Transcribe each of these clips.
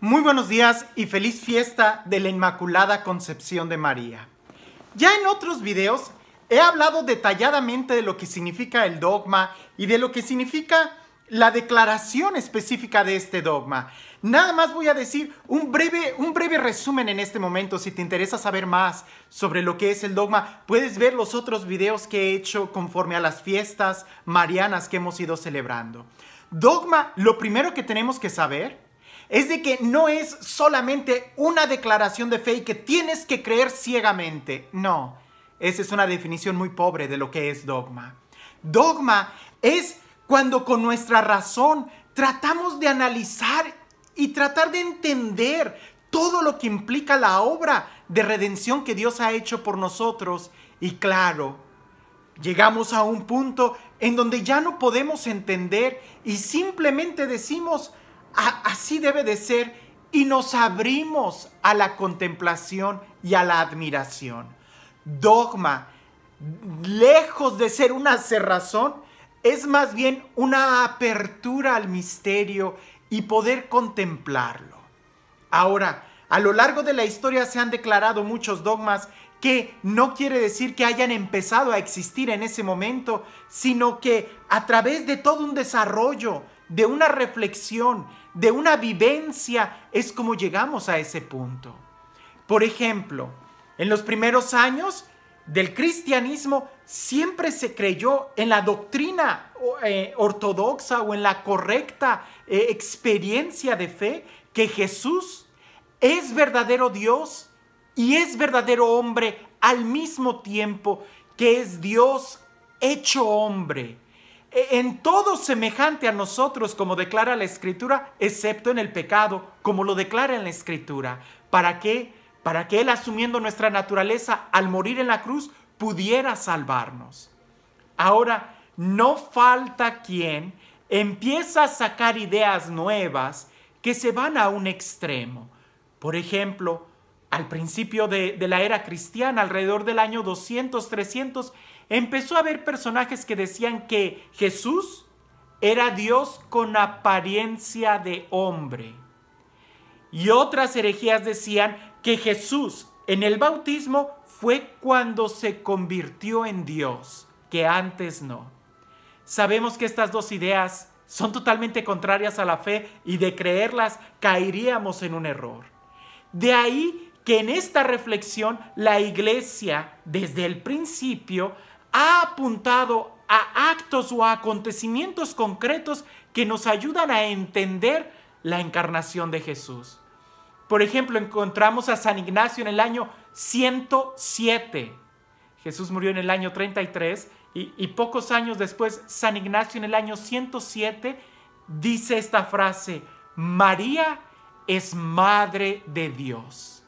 Muy buenos días y feliz fiesta de la Inmaculada Concepción de María. Ya en otros videos he hablado detalladamente de lo que significa el dogma y de lo que significa la declaración específica de este dogma. Nada más voy a decir un breve, un breve resumen en este momento. Si te interesa saber más sobre lo que es el dogma, puedes ver los otros videos que he hecho conforme a las fiestas marianas que hemos ido celebrando. Dogma, lo primero que tenemos que saber es de que no es solamente una declaración de fe y que tienes que creer ciegamente. No, esa es una definición muy pobre de lo que es dogma. Dogma es cuando con nuestra razón tratamos de analizar y tratar de entender todo lo que implica la obra de redención que Dios ha hecho por nosotros. Y claro, llegamos a un punto en donde ya no podemos entender y simplemente decimos, así debe de ser y nos abrimos a la contemplación y a la admiración. Dogma, lejos de ser una cerrazón, es más bien una apertura al misterio y poder contemplarlo. Ahora, a lo largo de la historia se han declarado muchos dogmas que no quiere decir que hayan empezado a existir en ese momento, sino que a través de todo un desarrollo, de una reflexión, de una vivencia es como llegamos a ese punto. Por ejemplo, en los primeros años del cristianismo siempre se creyó en la doctrina eh, ortodoxa o en la correcta eh, experiencia de fe que Jesús es verdadero Dios y es verdadero hombre al mismo tiempo que es Dios hecho hombre en todo semejante a nosotros, como declara la Escritura, excepto en el pecado, como lo declara en la Escritura. ¿Para qué? Para que Él, asumiendo nuestra naturaleza, al morir en la cruz, pudiera salvarnos. Ahora, no falta quien empieza a sacar ideas nuevas que se van a un extremo. Por ejemplo, al principio de, de la era cristiana, alrededor del año 200, 300, empezó a haber personajes que decían que Jesús era Dios con apariencia de hombre. Y otras herejías decían que Jesús en el bautismo fue cuando se convirtió en Dios, que antes no. Sabemos que estas dos ideas son totalmente contrarias a la fe y de creerlas caeríamos en un error. De ahí que en esta reflexión la iglesia desde el principio ha apuntado a actos o a acontecimientos concretos que nos ayudan a entender la encarnación de Jesús. Por ejemplo, encontramos a San Ignacio en el año 107. Jesús murió en el año 33 y, y, pocos años después, San Ignacio en el año 107 dice esta frase, María es madre de Dios.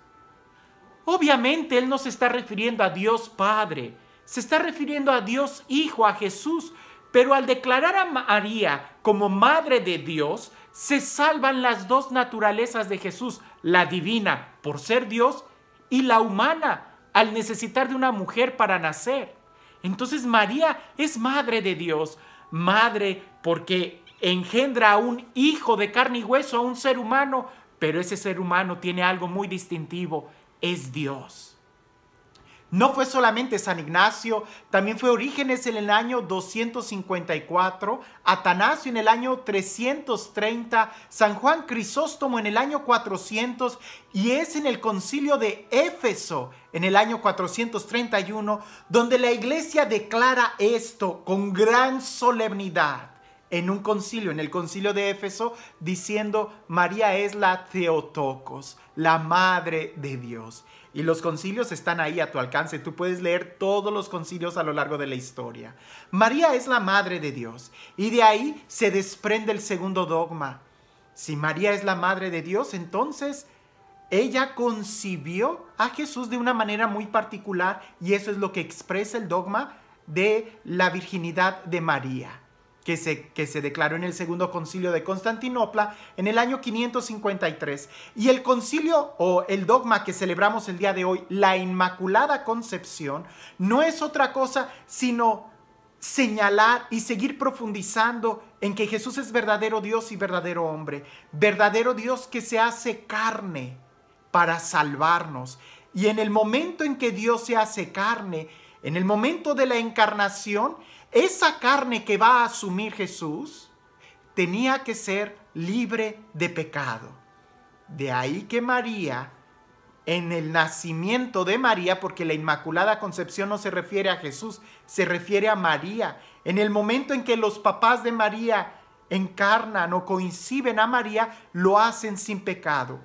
Obviamente él no se está refiriendo a Dios Padre, se está refiriendo a Dios Hijo, a Jesús, pero al declarar a María como Madre de Dios, se salvan las dos naturalezas de Jesús, la divina por ser Dios y la humana al necesitar de una mujer para nacer. Entonces María es Madre de Dios, Madre porque engendra a un hijo de carne y hueso, a un ser humano, pero ese ser humano tiene algo muy distintivo, es Dios. No fue solamente San Ignacio, también fue Orígenes en el año 254, Atanasio en el año 330, San Juan Crisóstomo en el año 400 y es en el concilio de Éfeso en el año 431 donde la iglesia declara esto con gran solemnidad en un concilio, en el concilio de Éfeso, diciendo, María es la Teotocos, la Madre de Dios. Y los concilios están ahí a tu alcance, tú puedes leer todos los concilios a lo largo de la historia. María es la Madre de Dios y de ahí se desprende el segundo dogma. Si María es la Madre de Dios, entonces ella concibió a Jesús de una manera muy particular y eso es lo que expresa el dogma de la virginidad de María que se, que se declaró en el Segundo Concilio de Constantinopla en el año 553. Y el concilio o el dogma que celebramos el día de hoy, la Inmaculada Concepción, no es otra cosa sino señalar y seguir profundizando en que Jesús es verdadero Dios y verdadero hombre, verdadero Dios que se hace carne para salvarnos. Y en el momento en que Dios se hace carne, en el momento de la encarnación, esa carne que va a asumir Jesús tenía que ser libre de pecado. De ahí que María, en el nacimiento de María, porque la Inmaculada Concepción no se refiere a Jesús, se refiere a María. En el momento en que los papás de María encarnan o coinciden a María, lo hacen sin pecado.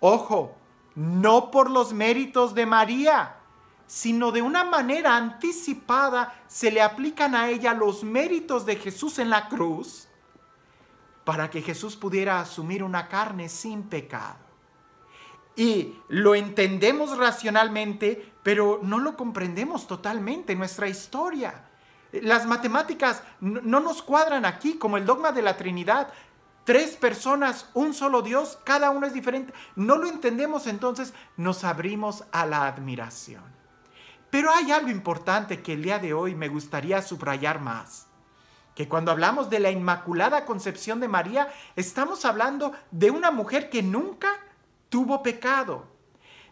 Ojo, no por los méritos de María, sino de una manera anticipada se le aplican a ella los méritos de Jesús en la cruz para que Jesús pudiera asumir una carne sin pecado. Y lo entendemos racionalmente, pero no lo comprendemos totalmente, nuestra historia. Las matemáticas no nos cuadran aquí, como el dogma de la Trinidad. Tres personas, un solo Dios, cada uno es diferente. No lo entendemos, entonces nos abrimos a la admiración. Pero hay algo importante que el día de hoy me gustaría subrayar más, que cuando hablamos de la Inmaculada Concepción de María, estamos hablando de una mujer que nunca tuvo pecado,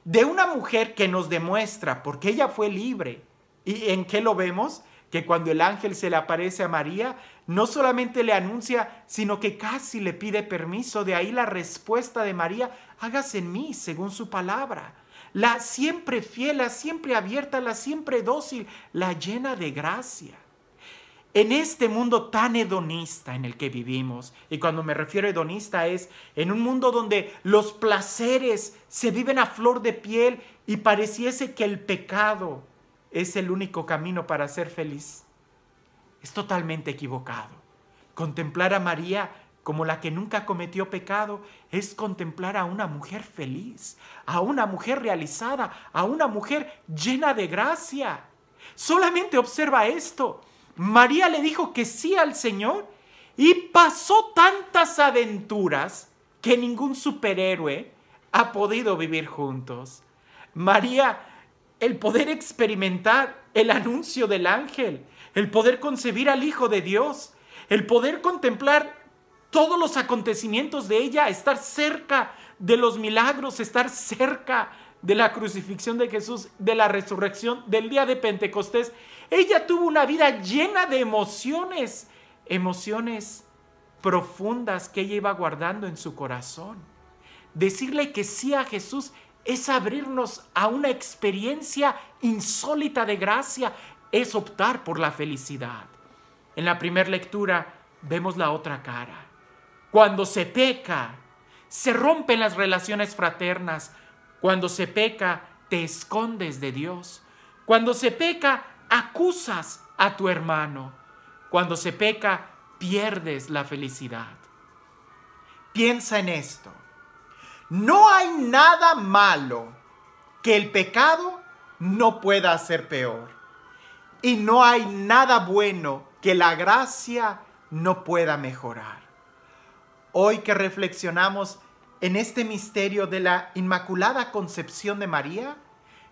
de una mujer que nos demuestra, porque ella fue libre. ¿Y en qué lo vemos? Que cuando el ángel se le aparece a María, no solamente le anuncia, sino que casi le pide permiso. De ahí la respuesta de María, hágase en mí según su palabra la siempre fiel, la siempre abierta, la siempre dócil, la llena de gracia. En este mundo tan hedonista en el que vivimos, y cuando me refiero a hedonista es en un mundo donde los placeres se viven a flor de piel y pareciese que el pecado es el único camino para ser feliz, es totalmente equivocado. Contemplar a María como la que nunca cometió pecado, es contemplar a una mujer feliz, a una mujer realizada, a una mujer llena de gracia. Solamente observa esto. María le dijo que sí al Señor y pasó tantas aventuras que ningún superhéroe ha podido vivir juntos. María, el poder experimentar el anuncio del ángel, el poder concebir al Hijo de Dios, el poder contemplar todos los acontecimientos de ella, estar cerca de los milagros, estar cerca de la crucifixión de Jesús, de la resurrección, del día de Pentecostés. Ella tuvo una vida llena de emociones, emociones profundas que ella iba guardando en su corazón. Decirle que sí a Jesús es abrirnos a una experiencia insólita de gracia, es optar por la felicidad. En la primera lectura vemos la otra cara cuando se peca, se rompen las relaciones fraternas. Cuando se peca, te escondes de Dios. Cuando se peca, acusas a tu hermano. Cuando se peca, pierdes la felicidad. Piensa en esto. No hay nada malo que el pecado no pueda hacer peor. Y no hay nada bueno que la gracia no pueda mejorar. Hoy que reflexionamos en este misterio de la Inmaculada Concepción de María,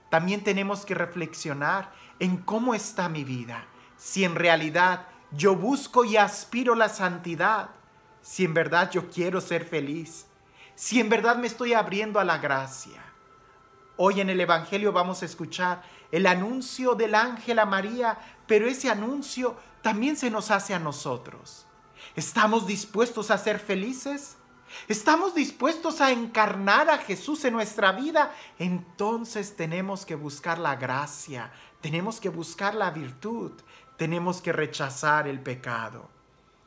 también tenemos que reflexionar en cómo está mi vida, si en realidad yo busco y aspiro la santidad, si en verdad yo quiero ser feliz, si en verdad me estoy abriendo a la gracia. Hoy en el Evangelio vamos a escuchar el anuncio del ángel a María, pero ese anuncio también se nos hace a nosotros. ¿Estamos dispuestos a ser felices? ¿Estamos dispuestos a encarnar a Jesús en nuestra vida? Entonces tenemos que buscar la gracia, tenemos que buscar la virtud, tenemos que rechazar el pecado.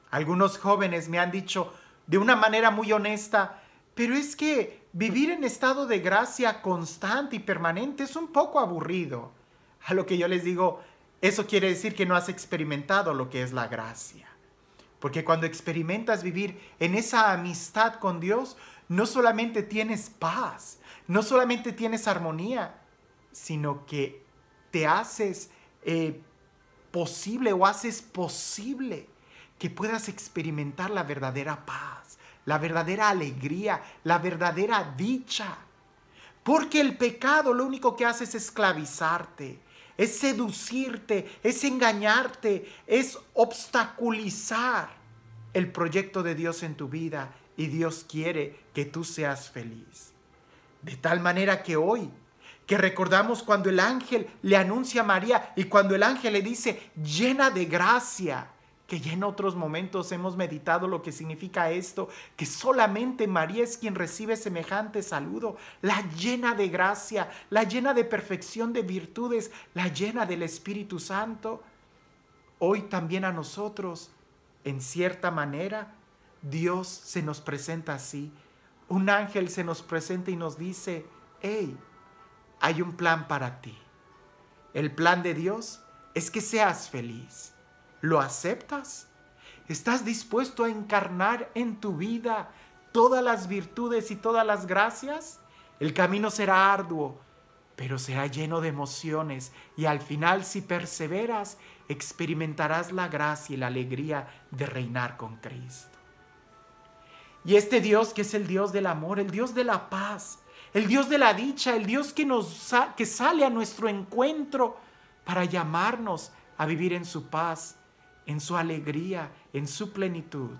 Algunos jóvenes me han dicho de una manera muy honesta, pero es que vivir en estado de gracia constante y permanente es un poco aburrido. A lo que yo les digo, eso quiere decir que no has experimentado lo que es la gracia. Porque cuando experimentas vivir en esa amistad con Dios, no solamente tienes paz, no solamente tienes armonía, sino que te haces eh, posible o haces posible que puedas experimentar la verdadera paz, la verdadera alegría, la verdadera dicha. Porque el pecado lo único que hace es esclavizarte, es seducirte, es engañarte, es obstaculizar el proyecto de Dios en tu vida y Dios quiere que tú seas feliz. De tal manera que hoy, que recordamos cuando el ángel le anuncia a María y cuando el ángel le dice, llena de gracia, que ya en otros momentos hemos meditado lo que significa esto, que solamente María es quien recibe semejante saludo, la llena de gracia, la llena de perfección de virtudes, la llena del Espíritu Santo. Hoy también a nosotros, en cierta manera, Dios se nos presenta así. Un ángel se nos presenta y nos dice, hey, hay un plan para ti. El plan de Dios es que seas feliz ¿Lo aceptas? ¿Estás dispuesto a encarnar en tu vida todas las virtudes y todas las gracias? El camino será arduo, pero será lleno de emociones y al final si perseveras experimentarás la gracia y la alegría de reinar con Cristo. Y este Dios que es el Dios del amor, el Dios de la paz, el Dios de la dicha, el Dios que, nos, que sale a nuestro encuentro para llamarnos a vivir en su paz, en su alegría, en su plenitud.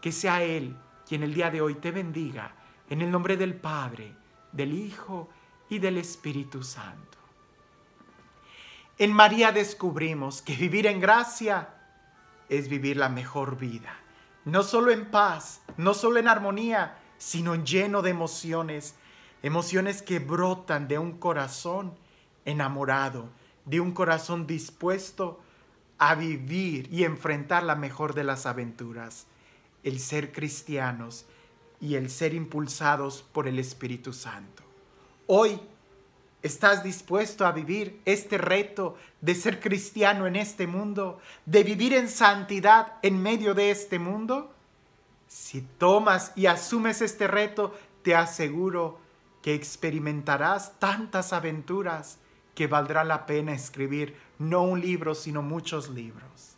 Que sea Él quien el día de hoy te bendiga, en el nombre del Padre, del Hijo y del Espíritu Santo. En María descubrimos que vivir en gracia es vivir la mejor vida, no solo en paz, no solo en armonía, sino lleno de emociones, emociones que brotan de un corazón enamorado, de un corazón dispuesto a vivir y enfrentar la mejor de las aventuras, el ser cristianos y el ser impulsados por el Espíritu Santo. Hoy, ¿estás dispuesto a vivir este reto de ser cristiano en este mundo, de vivir en santidad en medio de este mundo? Si tomas y asumes este reto, te aseguro que experimentarás tantas aventuras, que valdrá la pena escribir no un libro, sino muchos libros.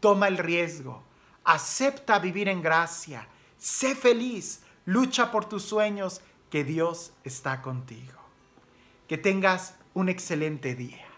Toma el riesgo, acepta vivir en gracia, sé feliz, lucha por tus sueños, que Dios está contigo. Que tengas un excelente día.